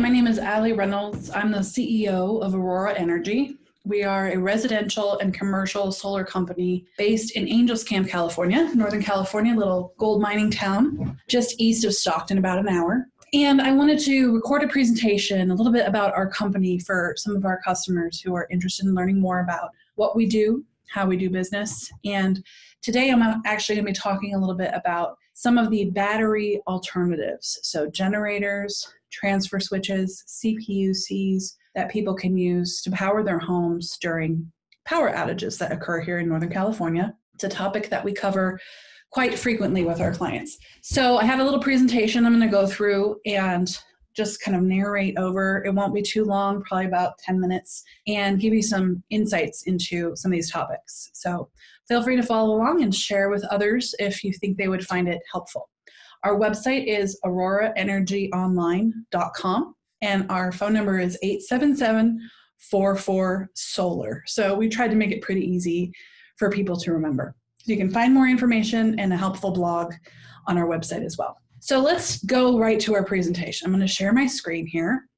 my name is Ali Reynolds. I'm the CEO of Aurora Energy. We are a residential and commercial solar company based in Angels Camp, California, Northern California, little gold mining town just east of Stockton, about an hour. And I wanted to record a presentation a little bit about our company for some of our customers who are interested in learning more about what we do, how we do business. And today I'm actually going to be talking a little bit about some of the battery alternatives. So, generators, transfer switches, CPUCs that people can use to power their homes during power outages that occur here in Northern California. It's a topic that we cover quite frequently with our clients. So I have a little presentation I'm going to go through and just kind of narrate over. It won't be too long, probably about 10 minutes, and give you some insights into some of these topics. So feel free to follow along and share with others if you think they would find it helpful. Our website is auroraenergyonline.com and our phone number is 877 44 solar. So we tried to make it pretty easy for people to remember. So you can find more information and a helpful blog on our website as well. So let's go right to our presentation. I'm going to share my screen here.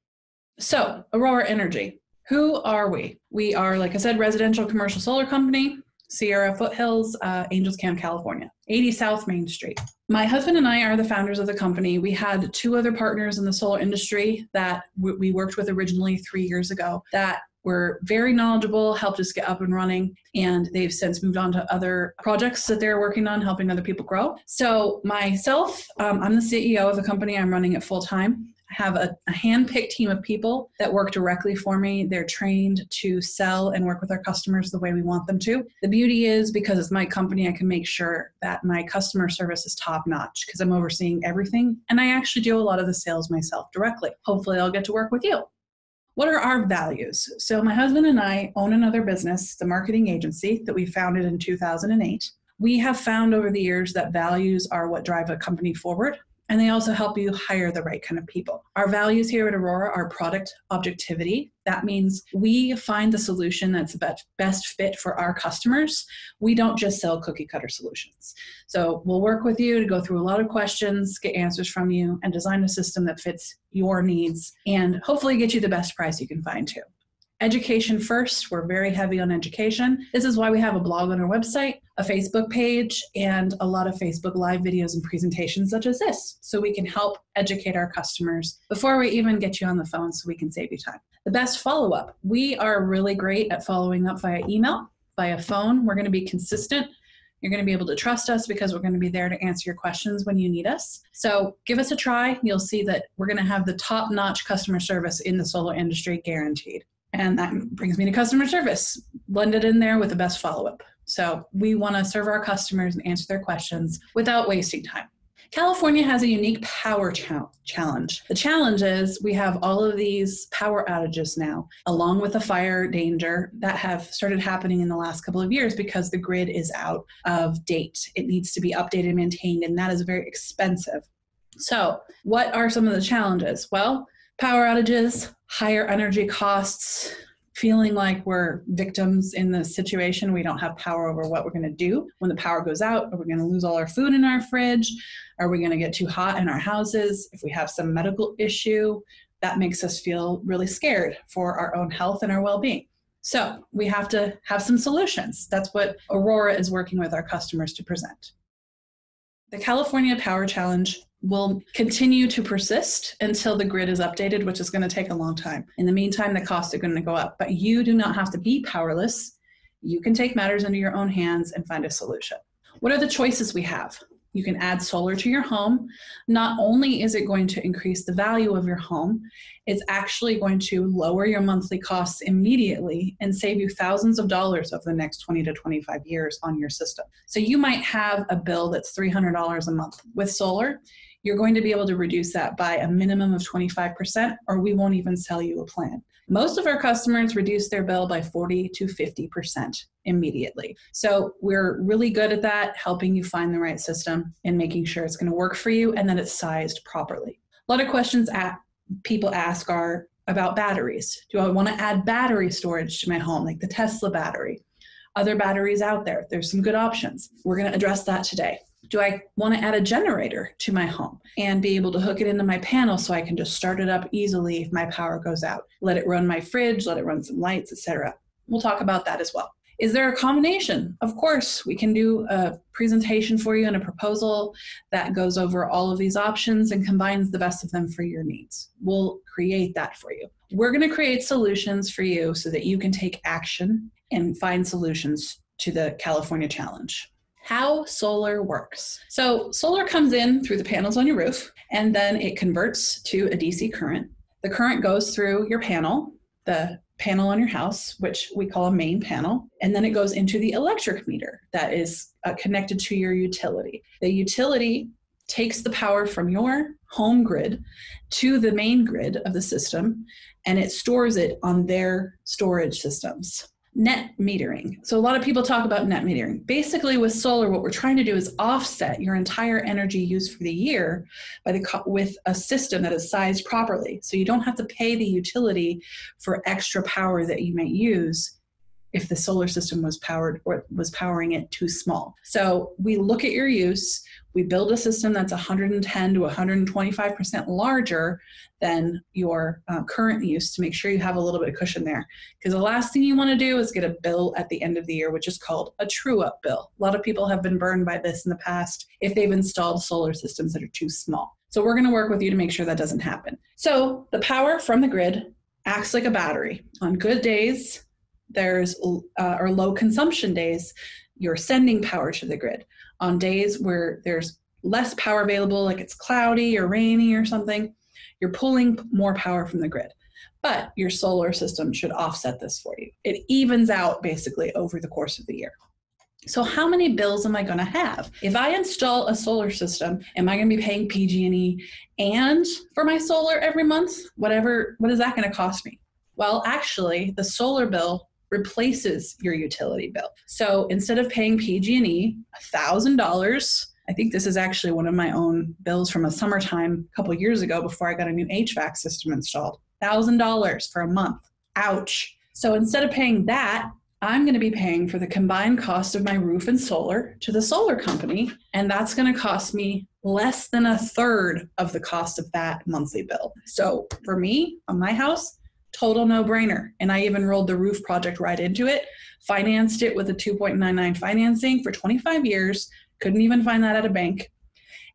So, Aurora Energy, who are we? We are, like I said, residential commercial solar company, Sierra Foothills, uh, Angels Camp, California. 80 South Main Street. My husband and I are the founders of the company. We had two other partners in the solar industry that we worked with originally three years ago that were very knowledgeable, helped us get up and running, and they've since moved on to other projects that they're working on, helping other people grow. So, myself, um, I'm the CEO of the company, I'm running it full time have a, a hand-picked team of people that work directly for me. They're trained to sell and work with our customers the way we want them to. The beauty is because it's my company, I can make sure that my customer service is top-notch because I'm overseeing everything, and I actually do a lot of the sales myself directly. Hopefully, I'll get to work with you. What are our values? So, my husband and I own another business, the marketing agency that we founded in 2008 we have found over the years that values are what drive a company forward and they also help you hire the right kind of people. Our values here at Aurora are product objectivity. That means we find the solution that's best fit for our customers. We don't just sell cookie cutter solutions. So we'll work with you to go through a lot of questions, get answers from you, and design a system that fits your needs and hopefully get you the best price you can find too education first. We're very heavy on education. This is why we have a blog on our website, a Facebook page, and a lot of Facebook live videos and presentations such as this, so we can help educate our customers before we even get you on the phone so we can save you time. The best follow up we are really great at following up via email, via phone. We're going to be consistent. You're going to be able to trust us because we're going to be there to answer your questions when you need us. So give us a try. You'll see that we're going to have the top notch customer service in the solar industry guaranteed. And that brings me to customer service, blended in there with the best follow up. So we want to serve our customers and answer their questions without wasting time. California has a unique power challenge. The challenge is we have all of these power outages now, along with the fire danger that have started happening in the last couple of years because the grid is out of date. It needs to be updated and maintained, and that is very expensive. So, what are some of the challenges? Well, power outages, higher energy costs, feeling like we're victims in the situation. We don't have power over what we're going to do when the power goes out. Are we going to lose all our food in our fridge? Are we going to get too hot in our houses? If we have some medical issue, that makes us feel really scared for our own health and our well being. So we have to have some solutions. That's what Aurora is working with our customers to present. The California Power Challenge will continue to persist until the grid is updated, which is going to take a long time. In the meantime, the costs are going to go up, but you do not have to be powerless. You can take matters into your own hands and find a solution. What are the choices we have? You can add solar to your home. Not only is it going to increase the value of your home, it's actually going to lower your monthly costs immediately and save you thousands of dollars over the next 20 to 25 years on your system. So you might have a bill that's $300 a month. With solar, you're going to be able to reduce that by a minimum of 25%, or we won't even sell you a plan. Most of our customers reduce their bill by 40 to 50% immediately. So we're really good at that, helping you find the right system and making sure it's going to work for you and that it's sized properly. A lot of questions at, people ask are about batteries. Do I want to add battery storage to my home, like the Tesla battery? Other batteries out there. There's some good options. We're going to address that today do I want to add a generator to my home and be able to hook it into my panel so I can just start it up easily if my power goes out? Let it run my fridge, let it run some lights, etc. We'll talk about that as well. Is there a combination? Of course, we can do a presentation for you and a proposal that goes over all of these options and combines the best of them for your needs. We'll create that for you. We're going to create solutions for you so that you can take action and find solutions to the California challenge how solar works. So, solar comes in through the panels on your roof and then it converts to a DC current. The current goes through your panel, the panel on your house, which we call a main panel, and then it goes into the electric meter that is uh, connected to your utility. The utility takes the power from your home grid to the main grid of the system and it stores it on their storage systems net metering. So, a lot of people talk about net metering. Basically, with solar, what we're trying to do is offset your entire energy use for the year by the co- with a system that is sized properly. So, you don't have to pay the utility for extra power that you might use if the solar system was powered or was powering it too small. So, we look at your use, we build a system that's 110 to 125% larger than your uh, current use to make sure you have a little bit of cushion there. Because the last thing you want to do is get a bill at the end of the year, which is called a true up bill. A lot of people have been burned by this in the past if they've installed solar systems that are too small. So we're going to work with you to make sure that doesn't happen. So the power from the grid acts like a battery. On good days, there's uh, or low consumption days, you're sending power to the grid on days where there's less power available, like it's cloudy or rainy or something, you're pulling more power from the grid. But your solar system should offset this for you. It evens out basically over the course of the year. So how many bills am I going to have? If I install a solar system, am I going to be paying PG&E and for my solar every month? Whatever what is that going to cost me? Well, actually, the solar bill replaces your utility bill. So instead of paying PG&E $1,000, I think this is actually one of my own bills from a summertime a couple years ago before I got a new HVAC system installed. $1,000 for a month. Ouch. So instead of paying that, I'm going to be paying for the combined cost of my roof and solar to the solar company, and that's going to cost me less than a third of the cost of that monthly bill. So for me, on my house, total no brainer. And I even rolled the roof project right into it, financed it with a 2.99 financing for 25 years, couldn't even find that at a bank.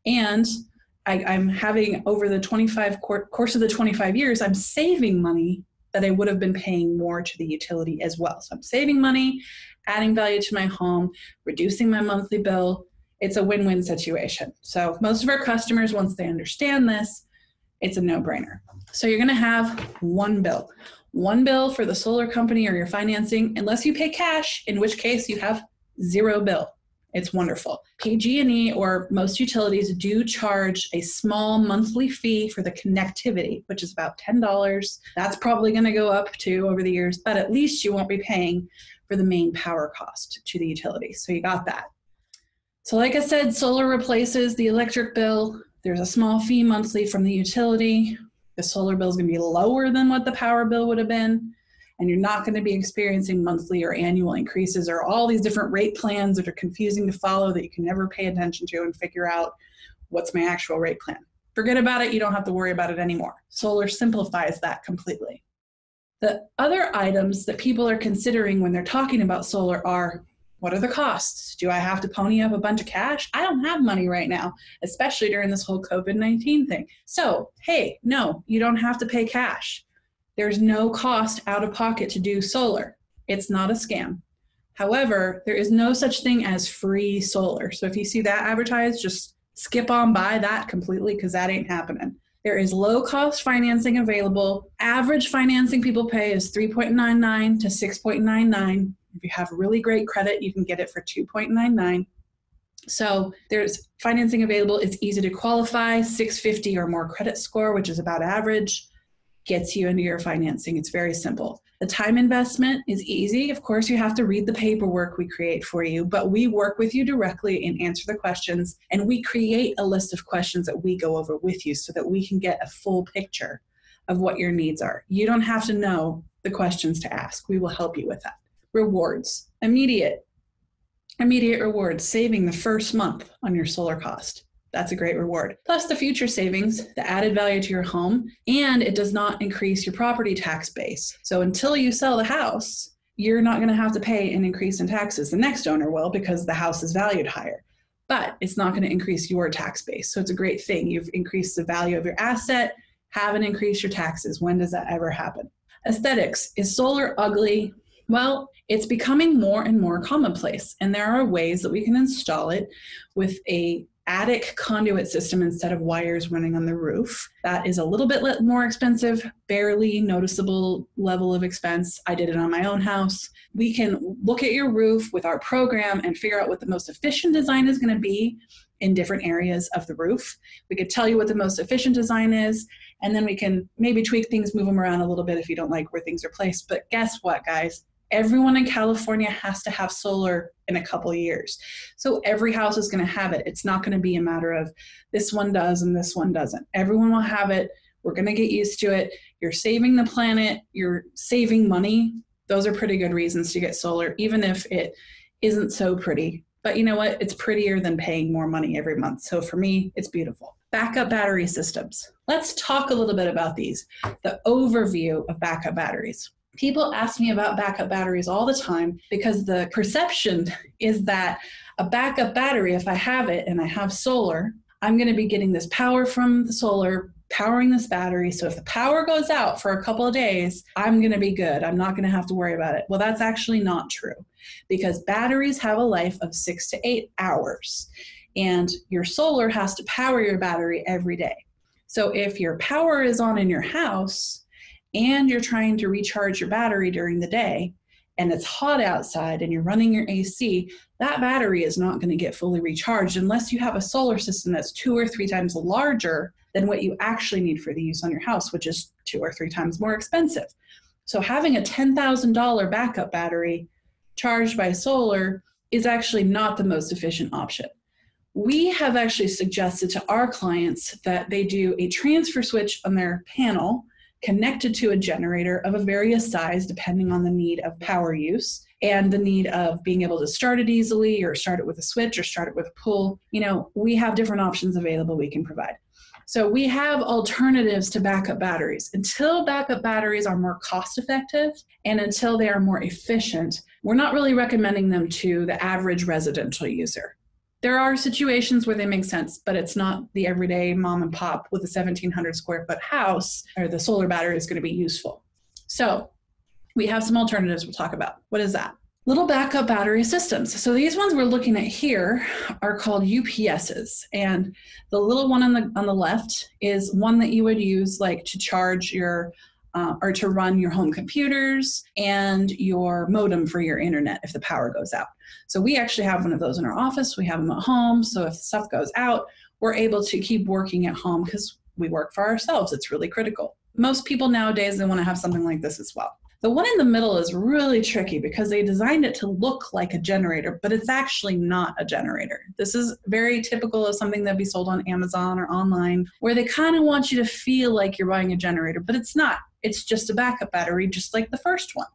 And I, am having over the 25 cor- course of the 25 years, I'm saving money that I would have been paying more to the utility as well. So I'm saving money, adding value to my home, reducing my monthly bill. It's a win win situation. So most of our customers, once they understand this, it's a no brainer. So you're going to have one bill. One bill for the solar company or your financing, unless you pay cash, in which case you have zero bill. It's wonderful. PG&E or most utilities do charge a small monthly fee for the connectivity, which is about $10. That's probably going to go up too over the years, but at least you won't be paying for the main power cost to the utility. So you got that. So like I said, solar replaces the electric bill. There's a small fee monthly from the utility the solar bill is going to be lower than what the power bill would have been and you're not going to be experiencing monthly or annual increases or all these different rate plans that are confusing to follow that you can never pay attention to and figure out what's my actual rate plan. Forget about it, you don't have to worry about it anymore. Solar simplifies that completely. The other items that people are considering when they're talking about solar are what are the costs? Do I have to pony up a bunch of cash? I don't have money right now, especially during this whole COVID 19 thing. So, hey, no, you don't have to pay cash. There's no cost out of pocket to do solar. It's not a scam. However, there is no such thing as free solar. So if you see that advertised, just skip on by that completely because that ain't happening. There is low cost financing available. Average financing people pay is 3.99 to 6.99. If you have really great credit, you can get it for 2.99. So there's financing available. It's easy to qualify. 650 or more credit score, which is about average, gets you into your financing. It's very simple. The time investment is easy. Of course, you have to read the paperwork we create for you, but we work with you directly and answer the questions. And we create a list of questions that we go over with you so that we can get a full picture of what your needs are. You don't have to know the questions to ask. We will help you with that rewards, immediate, immediate rewards, saving the first month on your solar cost. That's a great reward. Plus the future savings, the added value to your home, and it does not increase your property tax base. So until you sell the house, you're not going to have to pay an increase in taxes. The next owner will because the house is valued higher, but it's not going to increase your tax base. So it's a great thing. You've increased the value of your asset, haven't increased your taxes. When does that ever happen? Aesthetics. Is solar ugly? Well, it's becoming more and more commonplace, and there are ways that we can install it with a attic conduit system instead of wires running on the roof. That is a little bit more expensive, barely noticeable level of expense. I did it on my own house. We can look at your roof with our program and figure out what the most efficient design is going to be in different areas of the roof. We could tell you what the most efficient design is, and then we can maybe tweak things, move them around a little bit if you don't like where things are placed. But guess what, guys? everyone in California has to have solar in a couple years. So every house is going to have it. It's not going to be a matter of this one does and this one doesn't. Everyone will have it. We're going to get used to it. You're saving the planet, you're saving money. Those are pretty good reasons to get solar, even if it isn't so pretty. But you know what? It's prettier than paying more money every month. So for me, it's beautiful. Backup battery systems. Let's talk a little bit about these. The overview of backup batteries. People ask me about backup batteries all the time because the perception is that a backup battery, if I have it and I have solar, I'm going to be getting this power from the solar powering this battery. So if the power goes out for a couple of days, I'm going to be good. I'm not going to have to worry about it. Well, that's actually not true because batteries have a life of six to eight hours, and your solar has to power your battery every day. So if your power is on in your house, and you're trying to recharge your battery during the day and it's hot outside and you're running your AC, that battery is not going to get fully recharged unless you have a solar system that's two or three times larger than what you actually need for the use on your house, which is two or three times more expensive. So having a $10,000 backup battery charged by solar is actually not the most efficient option. We have actually suggested to our clients that they do a transfer switch on their panel connected to a generator of a various size depending on the need of power use and the need of being able to start it easily or start it with a switch or start it with a pull. You know, we have different options available we can provide. So we have alternatives to backup batteries. Until backup batteries are more cost effective and until they are more efficient, we're not really recommending them to the average residential user there are situations where they make sense, but it's not the everyday mom and pop with a 1700 square foot house or the solar battery is going to be useful. So we have some alternatives we'll talk about. What is that? Little backup battery systems. So these ones we're looking at here are called UPSs. And the little one on the, on the left is one that you would use like to charge your uh, or to run your home computers and your modem for your internet if the power goes out. So we actually have one of those in our office. We have them at home. So if stuff goes out, we're able to keep working at home because we work for ourselves. It's really critical. Most people nowadays, they want to have something like this as well. The one in the middle is really tricky because they designed it to look like a generator, but it's actually not a generator. This is very typical of something that'd be sold on Amazon or online, where they kind of want you to feel like you're buying a generator, but it's not. It's just a backup battery, just like the first one.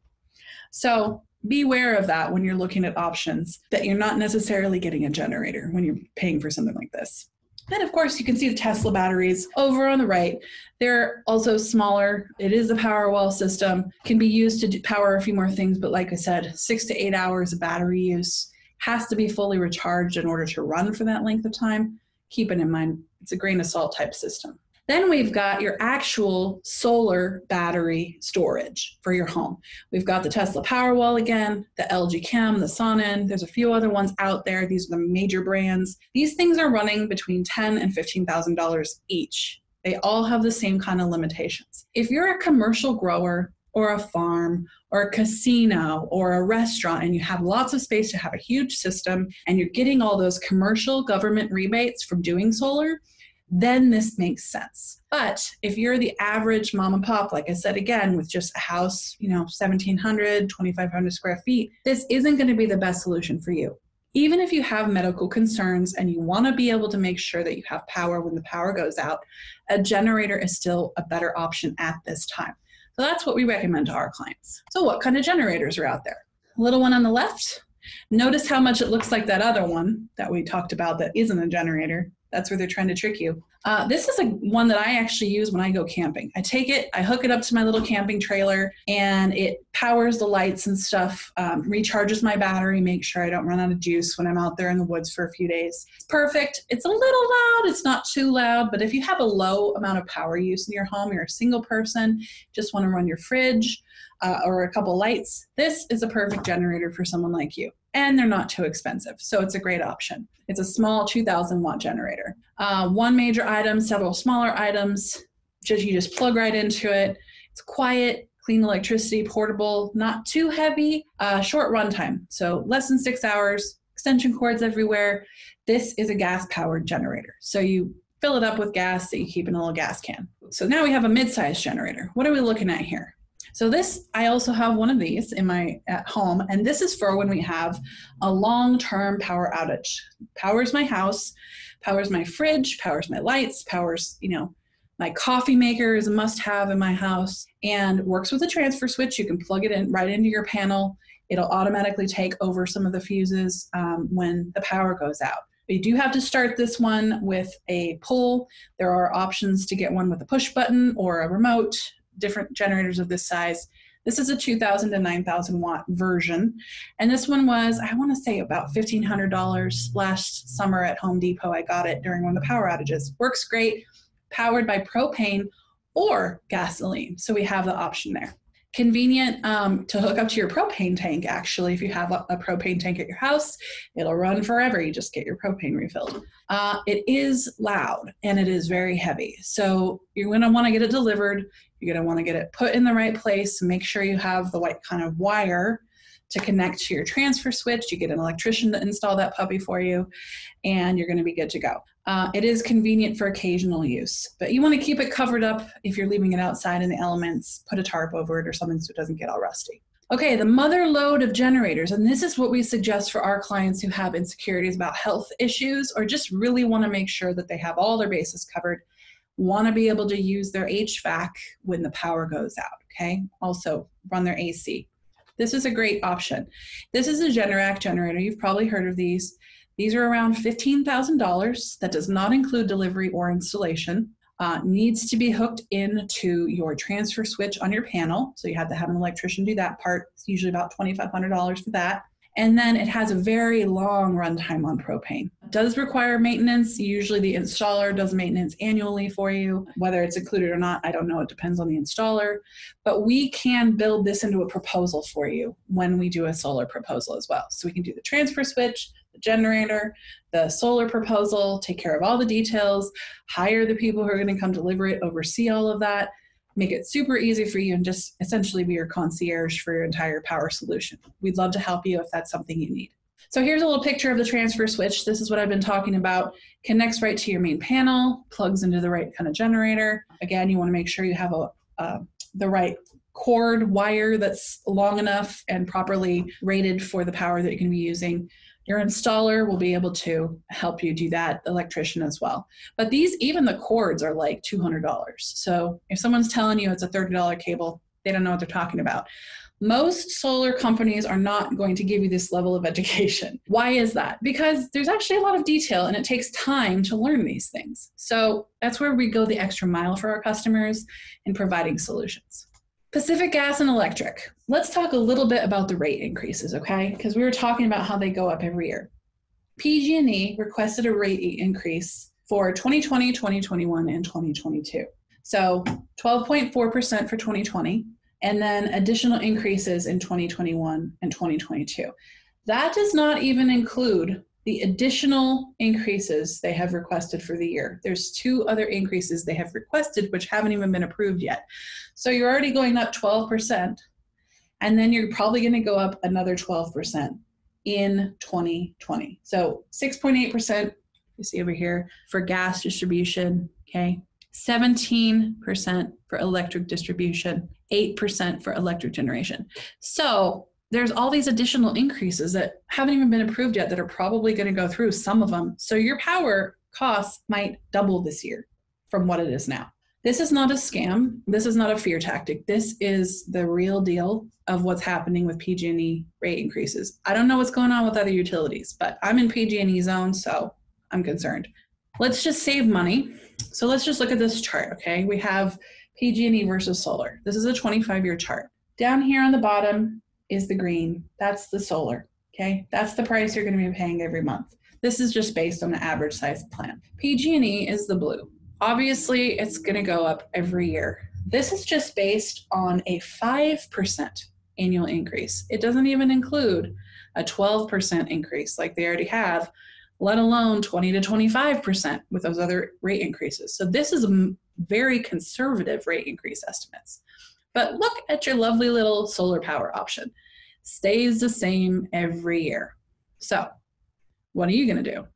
So beware of that when you're looking at options, that you're not necessarily getting a generator when you're paying for something like this. Then, of course, you can see the Tesla batteries over on the right. They're also smaller. It is a Powerwall system, can be used to power a few more things, but like I said, six to eight hours of battery use has to be fully recharged in order to run for that length of time. Keep it in mind, it's a grain of salt type system. Then we've got your actual solar battery storage for your home. We've got the Tesla Powerwall again, the LG Chem, the Sonnen. There's a few other ones out there. These are the major brands. These things are running between ten and fifteen thousand dollars each. They all have the same kind of limitations. If you're a commercial grower or a farm or a casino or a restaurant and you have lots of space to have a huge system and you're getting all those commercial government rebates from doing solar, then this makes sense. But if you're the average mom and pop, like I said again, with just a house, you know, 1,700, 2,500 square feet, this isn't going to be the best solution for you. Even if you have medical concerns and you want to be able to make sure that you have power when the power goes out, a generator is still a better option at this time. So that's what we recommend to our clients. So, what kind of generators are out there? A little one on the left, Notice how much it looks like that other one that we talked about that isn't a generator that's where they're trying to trick you. Uh, this is a one that I actually use when I go camping. I take it, I hook it up to my little camping trailer, and it powers the lights and stuff, um, recharges my battery, makes sure I don't run out of juice when I'm out there in the woods for a few days. It's perfect. It's a little loud, it's not too loud, but if you have a low amount of power use in your home, you're a single person, just want to run your fridge uh, or a couple lights, this is a perfect generator for someone like you and they're not too expensive. So it's a great option. It's a small 2000 watt generator. Uh, one major item, several smaller items, just, you just plug right into it. It's quiet, clean electricity, portable, not too heavy, uh, short runtime. So less than six hours, extension cords everywhere. This is a gas powered generator. So you fill it up with gas that you keep in a little gas can. So now we have a mid-sized generator. What are we looking at here? So this, I also have one of these in my at home, and this is for when we have a long-term power outage. Powers my house, powers my fridge, powers my lights, powers, you know, my coffee maker is a must-have in my house and works with a transfer switch. You can plug it in right into your panel. It'll automatically take over some of the fuses um, when the power goes out. you do have to start this one with a pull. There are options to get one with a push button or a remote different generators of this size. This is a 2000 to 9000 watt version. And this one was, I want to say, about $1,500 last summer at Home Depot. I got it during one of the power outages. Works great, powered by propane or gasoline. So we have the option there. Convenient um, to hook up to your propane tank, actually. If you have a, a, propane tank at your house, it'll run forever. You just get your propane refilled. Uh, it is loud and it is very heavy. So you're going to want to get it delivered. You're going to want to get it put in the right place. Make sure you have the right kind of wire to connect to your transfer switch. You get an electrician to install that puppy for you, and you're going to be good to go. Uh, it is convenient for occasional use, but you want to keep it covered up if you're leaving it outside in the elements. Put a tarp over it or something so it doesn't get all rusty. Okay, the mother load of generators, and this is what we suggest for our clients who have insecurities about health issues or just really want to make sure that they have all their bases covered want to be able to use their HVAC when the power goes out, okay? Also, run their AC. This is a great option. This is a Generac generator. You've probably heard of these. These are around $15,000. That does not include delivery or installation. Uh, needs to be hooked into your transfer switch on your panel. So you have to have an electrician do that part. It's usually about $2,500 for that. And then it has a very long runtime on propane. It does require maintenance. Usually the installer does maintenance annually for you. Whether it's included or not, I don't know. It depends on the installer. But we can build this into a proposal for you when we do a solar proposal as well. So we can do the transfer switch, the generator, the solar proposal, take care of all the details, hire the people who are going to come deliver it, oversee all of that, make it super easy for you and just essentially be your concierge for your entire power solution. We'd love to help you if that's something you need. So here's a little picture of the transfer switch. This is what I've been talking about. Connects right to your main panel, plugs into the right kind of generator. Again, you want to make sure you have a the right cord wire that's long enough and properly rated for the power that you're going to be using. Your installer will be able to help you do that, electrician as well. But these, even the cords are like $200. So if someone's telling you it's a $30 cable, they don't know what they're talking about. Most solar companies are not going to give you this level of education. Why is that? Because there's actually a lot of detail and it takes time to learn these things. So that's where we go the extra mile for our customers in providing solutions. Pacific Gas and Electric. Let's talk a little bit about the rate increases, okay? Because we were talking about how they go up every year. PG&E requested a rate increase for 2020, 2021, and 2022. So 12.4% for 2020, and then additional increases in 2021 and 2022. That does not even include the additional increases they have requested for the year. There's two other increases they have requested which haven't even been approved yet. So you're already going up 12%, and then you're probably going to go up another 12% in 2020. So 6.8%, you see over here, for gas distribution, okay? 17% for electric distribution, 8% for electric generation. So there's all these additional increases that haven't even been approved yet that are probably going to go through some of them. So your power costs might double this year from what it is now. This is not a scam. This is not a fear tactic. This is the real deal of what's happening with PG&E rate increases. I don't know what's going on with other utilities, but I'm in PG&E zone, so I'm concerned. Let's just save money. So let's just look at this chart, okay? We have PG&E versus solar. This is a 25-year chart. Down here on the bottom, is the green. That's the solar. Okay, that's the price you're going to be paying every month. This is just based on the average size plant. PG&E is the blue. Obviously, it's going to go up every year. This is just based on a 5% annual increase. It doesn't even include a 12% increase like they already have, let alone 20 to 25% with those other rate increases. So this is very conservative rate increase estimates. But look at your lovely little solar power option. Stays the same every year. So what are you gonna do?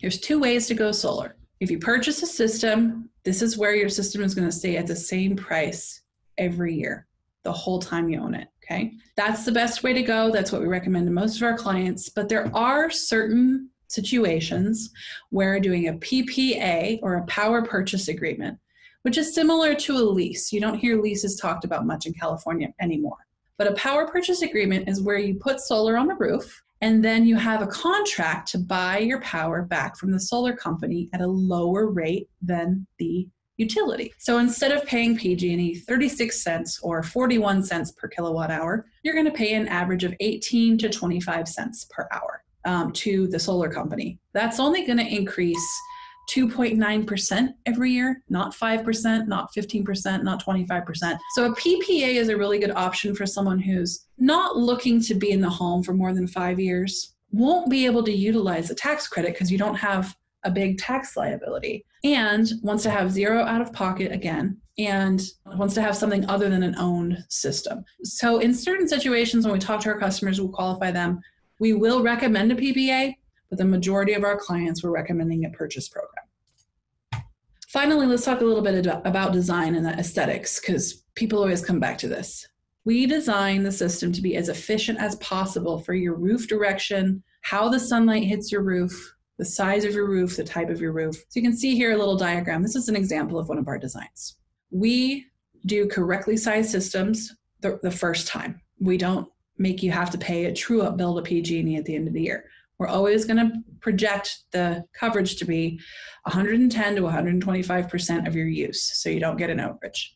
There's two ways to go solar. If you purchase a system, this is where your system is gonna stay at the same price every year, the whole time you own it, okay? That's the best way to go. That's what we recommend to most of our clients, but there are certain situations where doing a PPA or a power purchase agreement which is similar to a lease. You don't hear leases talked about much in California anymore. But a power purchase agreement is where you put solar on the roof and then you have a contract to buy your power back from the solar company at a lower rate than the utility. So instead of paying PG&E 36 cents or 41 cents per kilowatt hour, you're going to pay an average of 18 to 25 cents per hour um, to the solar company. That's only going to increase 2.9% every year, not 5%, not 15%, not 25%. So a PPA is a really good option for someone who's not looking to be in the home for more than five years, won't be able to utilize the tax credit because you don't have a big tax liability, and wants to have zero out of pocket again. And wants to have something other than an owned system. So, in certain situations, when we talk to our customers, we'll qualify them. We will recommend a PPA, but the majority of our clients were recommending a purchase program. Finally, let's talk a little bit about design and aesthetics because people always come back to this. We design the system to be as efficient as possible for your roof direction, how the sunlight hits your roof, the size of your roof, the type of your roof. So you can see here a little diagram. This is an example of one of our designs. We do correctly sized systems the, the first time. We don't make you have to pay a true up bill to PG&E at the end of the year. We're always going to project the coverage to be 110 to 125% of your use so you don't get an overage.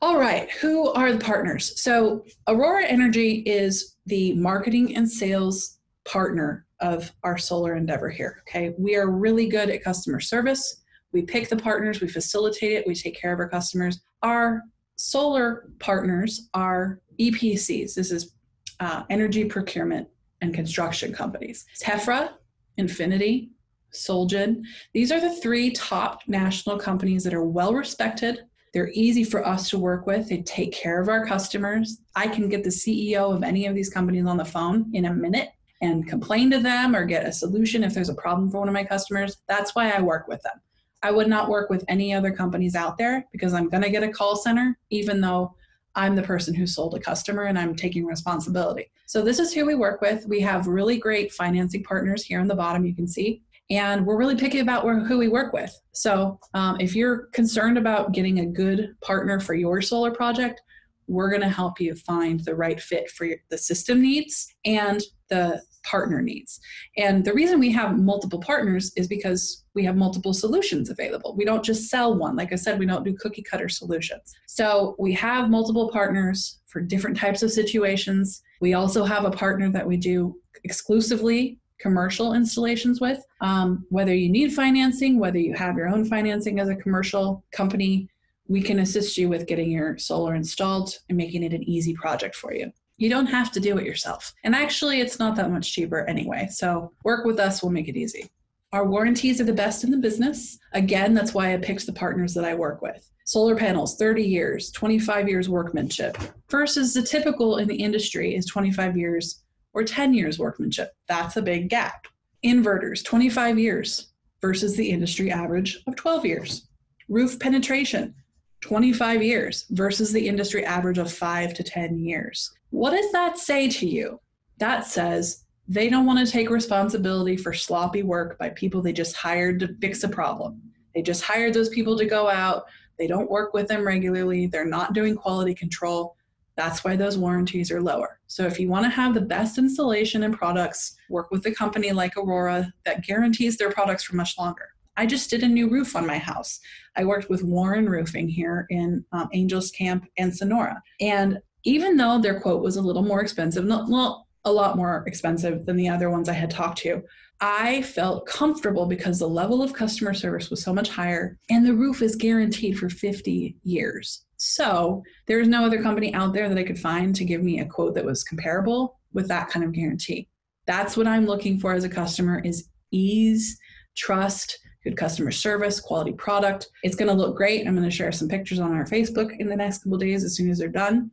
All right, who are the partners? So, Aurora Energy is the marketing and sales partner of our solar endeavor here. Okay, we are really good at customer service. We pick the partners, we facilitate it, we take care of our customers. Our solar partners are EPCs. This is uh, energy procurement and construction companies. Tefra, Infinity, Solgen, these are the three top national companies that are well respected. They're easy for us to work with. They take care of our customers. I can get the CEO of any of these companies on the phone in a minute and complain to them or get a solution if there's a problem for one of my customers. That's why I work with them. I would not work with any other companies out there because I'm going to get a call center, even though I'm the person who sold a customer and I'm taking responsibility. So, this is who we work with. We have really great financing partners here on the bottom, you can see. And we're really picky about who we work with. So, um, if you're concerned about getting a good partner for your solar project, we're going to help you find the right fit for your, the system needs and the partner needs. And the reason we have multiple partners is because we have multiple solutions available. We don't just sell one. Like I said, we don't do cookie cutter solutions. So we have multiple partners for different types of situations. We also have a partner that we do exclusively commercial installations with. Um, whether you need financing, whether you have your own financing as a commercial company, we can assist you with getting your solar installed and making it an easy project for you. You don't have to do it yourself. And actually, it's not that much cheaper anyway. So work with us, we'll make it easy. Our warranties are the best in the business. Again, that's why I picked the partners that I work with. Solar panels, 30 years, 25 years workmanship, versus the typical in the industry is 25 years or 10 years workmanship. That's a big gap. Inverters, 25 years versus the industry average of 12 years. Roof penetration, 25 years versus the industry average of five to 10 years. What does that say to you? That says they don't want to take responsibility for sloppy work by people they just hired to fix a problem. They just hired those people to go out. They don't work with them regularly. They're not doing quality control. That's why those warranties are lower. So, if you want to have the best installation and products, work with a company like Aurora that guarantees their products for much longer. I just did a new roof on my house. I worked with Warren Roofing here in um, Angels Camp and Sonora. And even though their quote was a little more expensive, well, a lot more expensive than the other ones I had talked to, I felt comfortable because the level of customer service was so much higher and the roof is guaranteed for 50 years. So there was no other company out there that I could find to give me a quote that was comparable with that kind of guarantee. That's what I'm looking for as a customer is ease, trust, good customer service, quality product. It's going to look great. I'm going to share some pictures on our Facebook in the next couple days as soon as they're done.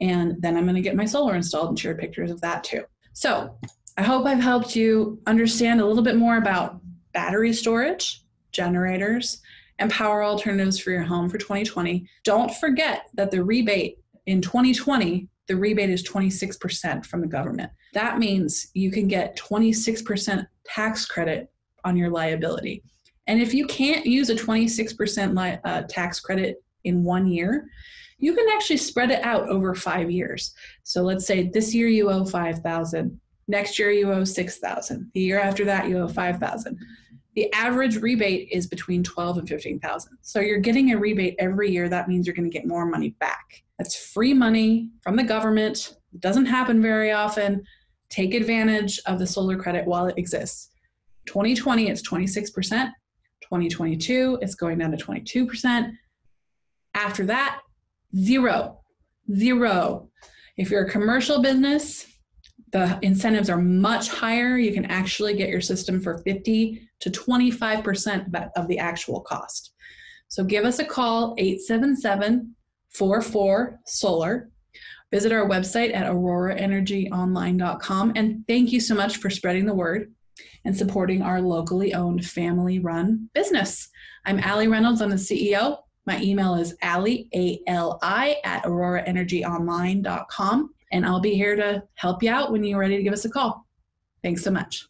And then I'm going to get my solar installed and share pictures of that too. So I hope I've helped you understand a little bit more about battery storage, generators, and power alternatives for your home for 2020. Don't forget that the rebate in 2020 the rebate is 26% from the government. That means you can get 26% tax credit on your liability. And if you can't use a 26% li- uh, tax credit in one year, you can actually spread it out over five years. So let's say this year you owe 5,000, next year you owe 6,000, the year after that you owe 5,000. The average rebate is between 12 and 15,000. So you're getting a rebate every year. That means you're going to get more money back. That's free money from the government. It doesn't happen very often. Take advantage of the solar credit while it exists. 2020 it's 26%, 2022, it's going down to 22%. After that, zero, zero. If you're a commercial business, the incentives are much higher. You can actually get your system for 50 to 25% of the actual cost. So give us a call, 877 44 Solar. Visit our website at auroraenergyonline.com. And thank you so much for spreading the word and supporting our locally owned family run business. I'm Allie Reynolds, I'm the CEO. My email is Allie, A L I, at auroraenergyonline.com. And I'll be here to help you out when you're ready to give us a call. Thanks so much.